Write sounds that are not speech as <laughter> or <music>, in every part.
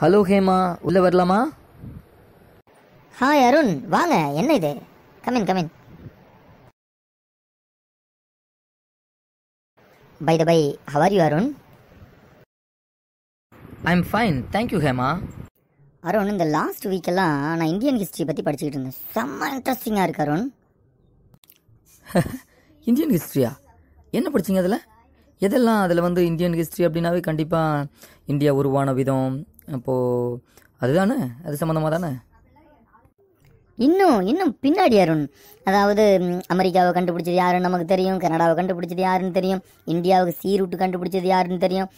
hello Hema உள்ளே வரலாமா hi Arun வாங்க என்ன இது come in come in by the by how are you Arun I am fine thank you Hema Arun இந்த லாஸ்ட் வீக்கெல்லாம் நான் இந்தியன் ஹிஸ்ட்ரி பற்றி படிச்சுக்கிட்டு இருந்தேன் செம்ம இன்ட்ரெஸ்டிங்காக இருக்கு அருண் இந்தியன் ஹிஸ்ட்ரியா என்ன படிச்சிங்க அதில் எதெல்லாம் அதில் வந்து இந்தியன் ஹிஸ்ட்ரி அப்படின்னாவே கண்டிப்பாக இந்தியா உருவான விதம் அப்போது அதுதானே அது சம்மந்தமாக தானே இன்னும் இன்னும் பின்னாடி அருண் அதாவது அமெரிக்காவை கண்டுபிடிச்சது யாருன்னு நமக்கு தெரியும் கனடாவை கண்டுபிடிச்சது யாருன்னு தெரியும் இந்தியாவுக்கு சீ ரூட்டு கண்டுபிடிச்சது யாருன்னு தெரியும்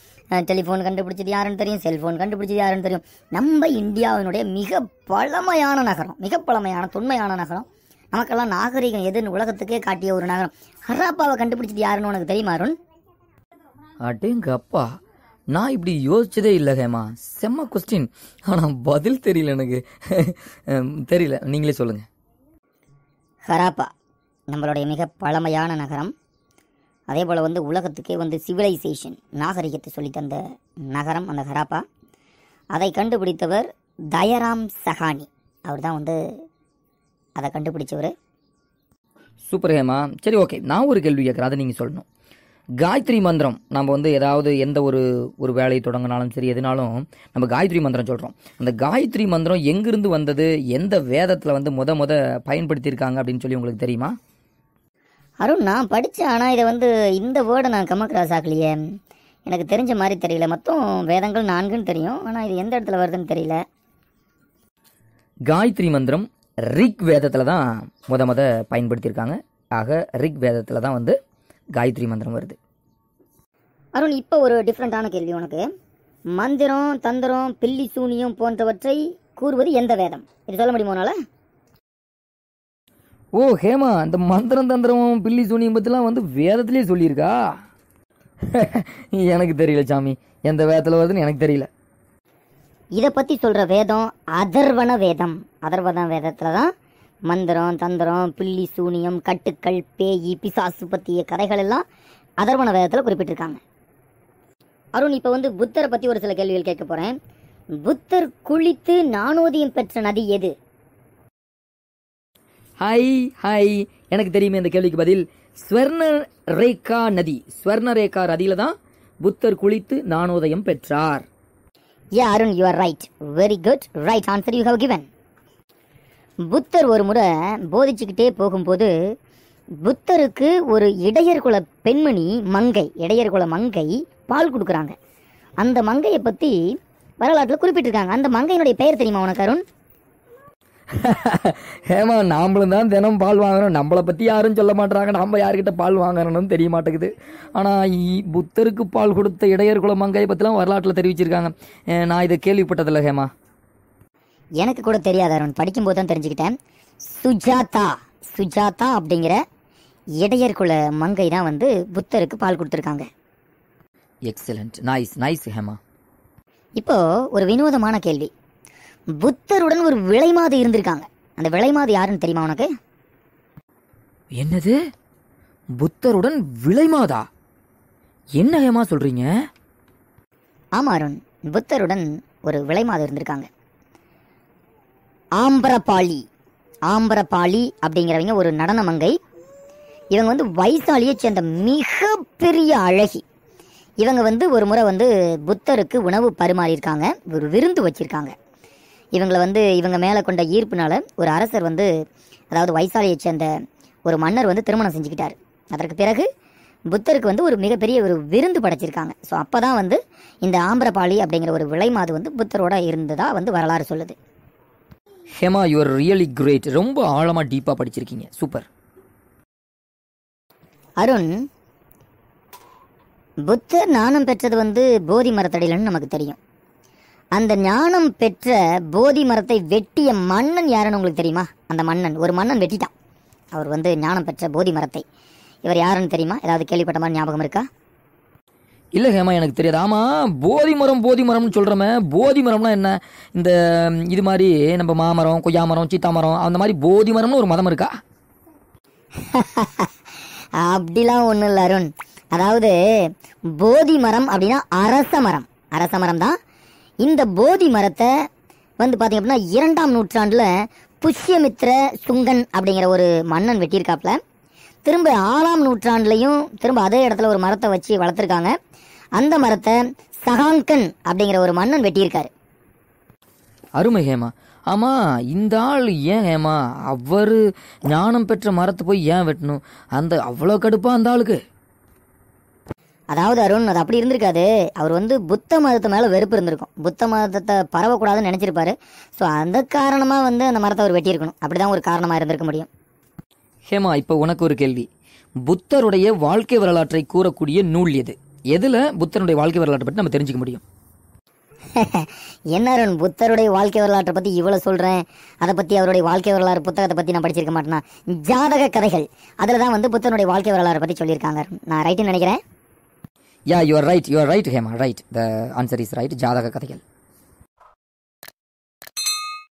டெலிஃபோன் கண்டுபிடிச்சது யாருன்னு தெரியும் செல்ஃபோன் கண்டுபிடிச்சது யாருன்னு தெரியும் நம்ம இந்தியாவினுடைய மிக பழமையான நகரம் மிக பழமையான தொன்மையான நகரம் நமக்கெல்லாம் நாகரிகம் எதுன்னு உலகத்துக்கே காட்டிய ஒரு நகரம் ஹராப்பாவை கண்டுபிடிச்சது யாருன்னு உனக்கு தெரியுமா அருண் அடேங்க அப்பா நான் இப்படி யோசிச்சதே இல்லை ஹேமா செம்ம கொஸ்டின் ஆனால் பதில் தெரியல எனக்கு தெரியல நீங்களே சொல்லுங்கள் ஹராப்பா நம்மளுடைய மிக பழமையான நகரம் அதே போல் வந்து உலகத்துக்கே வந்து சிவிலைசேஷன் நாகரிகத்தை சொல்லி தந்த நகரம் அந்த ஹராப்பா அதை கண்டுபிடித்தவர் தயராம் சஹானி அவர் தான் வந்து அதை கண்டுபிடிச்சவர் சூப்பர் ஹேமா சரி ஓகே நான் ஒரு கேள்வி கேட்குறேன் அதை நீங்கள் சொல்லணும் காயத்ரி மந்திரம் நம்ம வந்து ஏதாவது எந்த ஒரு ஒரு வேலையை தொடங்கினாலும் சரி எதுனாலும் நம்ம காயத்ரி மந்திரம் சொல்கிறோம் அந்த காயத்ரி மந்திரம் எங்கேருந்து வந்தது எந்த வேதத்தில் வந்து முத முத பயன்படுத்தியிருக்காங்க அப்படின்னு சொல்லி உங்களுக்கு தெரியுமா அருண் நான் படித்தேன் ஆனால் இதை வந்து இந்த வேர்டை நான் கம்ம ஆகலையே எனக்கு தெரிஞ்ச மாதிரி தெரியல மொத்தம் வேதங்கள் நான்குன்னு தெரியும் ஆனால் இது எந்த இடத்துல வருதுன்னு தெரியல காயத்ரி மந்திரம் ரிக் வேதத்தில் தான் முத முத பயன்படுத்தியிருக்காங்க ஆக ரிக் வேதத்தில் தான் வந்து காயத்ரி மந்திரம் வருது அருண் இப்போ ஒரு டிஃப்ரெண்ட்டான கேள்வி உனக்கு மந்திரம் தந்திரம் பில்லி சூனியம் போன்றவற்றை கூறுவது எந்த வேதம் இது சொல்ல முடியுமா ஓ ஹேமா அந்த மந்திரம் தந்திரமும் பில்லி சூனியம் பற்றிலாம் வந்து வேதத்துலேயே சொல்லியிருக்கா <laughs> எனக்கு தெரியல சாமி எந்த வேதத்தில் வருதுன்னு எனக்கு தெரியல இதை பற்றி சொல்கிற வேதம் அதர்வன வேதம் அதர்வன வேதத்தில் தான் மந்திரம் தந்திரம் பில்லி சூனியம் கட்டுக்கள் பேயி பிசாசு பற்றிய கதைகள் எல்லாம் அதர்வன வேதத்தில் குறிப்பிட்டிருக்காங்க அருண் இப்போ வந்து புத்தரை பற்றி ஒரு சில கேள்விகள் கேட்க போகிறேன் புத்தர் குளித்து நானோதியம் பெற்ற நதி எது ஹாய் ஹாய் எனக்கு தெரியுமே இந்த கேள்விக்கு பதில் ஸ்வர்ண ரேகா நதி ஸ்வர்ண ரேகா நதியில் தான் புத்தர் குளித்து நானோதயம் பெற்றார் yeah Arun you are right very good right answer you have given புத்தர் ஒரு முறை போதிச்சுக்கிட்டே போகும்போது புத்தருக்கு ஒரு இடையர்குல பெண்மணி மங்கை இடையர்குல மங்கை பால் கொடுக்குறாங்க அந்த மங்கையை பற்றி வரலாற்றில் குறிப்பிட்டிருக்காங்க அந்த மங்கையினுடைய பெயர் தெரியுமா உனக்கு அருண் ஏமா <laughs> நாமளும் தான் தினம் பால் வாங்குறோம் நம்மளை பற்றி யாரும் சொல்ல மாட்டுறாங்க நம்ம யார்கிட்ட பால் வாங்குறோம்னு தெரிய மாட்டேங்குது ஆனால் புத்தருக்கு பால் கொடுத்த இடையர் குல மங்கையை பற்றிலாம் வரலாற்றில் தெரிவிச்சிருக்காங்க நான் இதை கேள்விப்பட்டதில்லை ஹேமா எனக்கு கூட தெரியாது அருண் படிக்கும்போது தான் தெரிஞ்சுக்கிட்டேன் சுஜாதா சுஜாதா அப்படிங்கிற இடையர் குல மங்கை தான் வந்து புத்தருக்கு பால் கொடுத்துருக்காங்க எக்ஸலண்ட் நைஸ் நைஸ் ஹேமா இப்போ ஒரு வினோதமான கேள்வி புத்தருடன் ஒரு விலைமாது இருந்திருக்காங்க அந்த விலைமாது யாருன்னு தெரியுமா உனக்கு என்னது புத்தருடன் விலைமாதா என்ன ஹேமா சொல்றீங்க ஆமா அருண் புத்தருடன் ஒரு விலைமாது இருந்திருக்காங்க ஆம்பரபாளி ஆம்பரபாளி அப்படிங்கிறவங்க ஒரு நடன மங்கை இவங்க வந்து வைசாலியை சேர்ந்த மிகப்பெரிய அழகி இவங்க வந்து ஒரு முறை வந்து புத்தருக்கு உணவு பரிமாறியிருக்காங்க ஒரு விருந்து வச்சுருக்காங்க இவங்களை வந்து இவங்க மேலே கொண்ட ஈர்ப்புனால ஒரு அரசர் வந்து அதாவது வைசாலியை சேர்ந்த ஒரு மன்னர் வந்து திருமணம் செஞ்சுக்கிட்டார் அதற்கு பிறகு புத்தருக்கு வந்து ஒரு மிகப்பெரிய ஒரு விருந்து படைச்சிருக்காங்க ஸோ அப்போ தான் வந்து இந்த ஆம்பரபாளி அப்படிங்கிற ஒரு விளைமாது வந்து புத்தரோட இருந்ததாக வந்து வரலாறு சொல்லுது ஹெமா யுவர் ரியலி கிரேட் ரொம்ப ஆழமாக டீப்பாக படிச்சிருக்கீங்க சூப்பர் அருண் புத்தர் ஞானம் பெற்றது வந்து போதி மரத்தடையிலன்னு நமக்கு தெரியும் அந்த ஞானம் பெற்ற போதி மரத்தை வெட்டிய மன்னன் யாருன்னு உங்களுக்கு தெரியுமா அந்த மன்னன் ஒரு மன்னன் வெட்டிட்டான் அவர் வந்து ஞானம் பெற்ற போதி மரத்தை இவர் யாருன்னு தெரியுமா ஏதாவது கேள்விப்பட்ட மாதிரி ஞாபகம் இருக்கா இல்லை ஹேமா எனக்கு தெரியாது ஆமாம் போதி மரம் போதி மரம்னு சொல்கிறோமே போதி மரம்னா என்ன இந்த இது மாதிரி நம்ம மாமரம் கொய்யா மரம் சீத்தா மரம் அந்த மாதிரி போதி மரம்னு ஒரு மதம் இருக்கா <laughs> அப்படிலாம் ஒன்றும் இல்லை அருண் அதாவது போதி மரம் அப்படின்னா அரச மரம் அரச மரம் தான் இந்த போதி மரத்தை வந்து பார்த்திங்க அப்படின்னா இரண்டாம் நூற்றாண்டில் புஷ்யமித்ர சுங்கன் அப்படிங்கிற ஒரு மன்னன் வெட்டியிருக்காப்புல திரும்ப ஆறாம் நூற்றாண்டுலையும் திரும்ப அதே இடத்துல ஒரு மரத்தை வச்சு வளர்த்துருக்காங்க அந்த மரத்தை சகாங்கன் அப்படிங்கிற ஒரு மன்னன் வெட்டியிருக்காரு அருமை ஹேமா ஆமாம் இந்த ஆள் ஏன் ஹேமா அவர் ஞானம் பெற்ற மரத்தை போய் ஏன் வெட்டணும் அந்த அவ்வளோ கடுப்பா அந்த ஆளுக்கு அதாவது அருண் அது அப்படி இருந்திருக்காது அவர் வந்து புத்த மதத்து மேலே வெறுப்பு இருந்திருக்கும் புத்த மதத்தை பரவக்கூடாதுன்னு நினச்சிருப்பாரு ஸோ அந்த காரணமாக வந்து அந்த மரத்தை அவர் வெட்டியிருக்கணும் அப்படி தான் ஒரு காரணமாக இருந்திருக்க முடியும் ஹேமா இப்போ உனக்கு ஒரு கேள்வி புத்தருடைய வாழ்க்கை வரலாற்றை கூறக்கூடிய நூல் எது எதில் புத்தருடைய வாழ்க்கை வரலாற்றை பற்றி நம்ம தெரிஞ்சுக்க முடியும் <laughs> என்ன புத்தருடைய வாழ்க்கை வரலாற்றை பற்றி இவ்வளோ சொல்கிறேன் அதை பற்றி அவருடைய வாழ்க்கை வரலாறு புத்தகத்தை பற்றி நான் படிச்சிருக்க மாட்டேன்னா ஜாதக கதைகள் அதில் தான் வந்து புத்தனுடைய வாழ்க்கை வரலாறு பற்றி சொல்லியிருக்காங்க நான் ரைட்டுன்னு நினைக்கிறேன் yeah you are right you are right Hema right the answer is right Jataka கதைகள்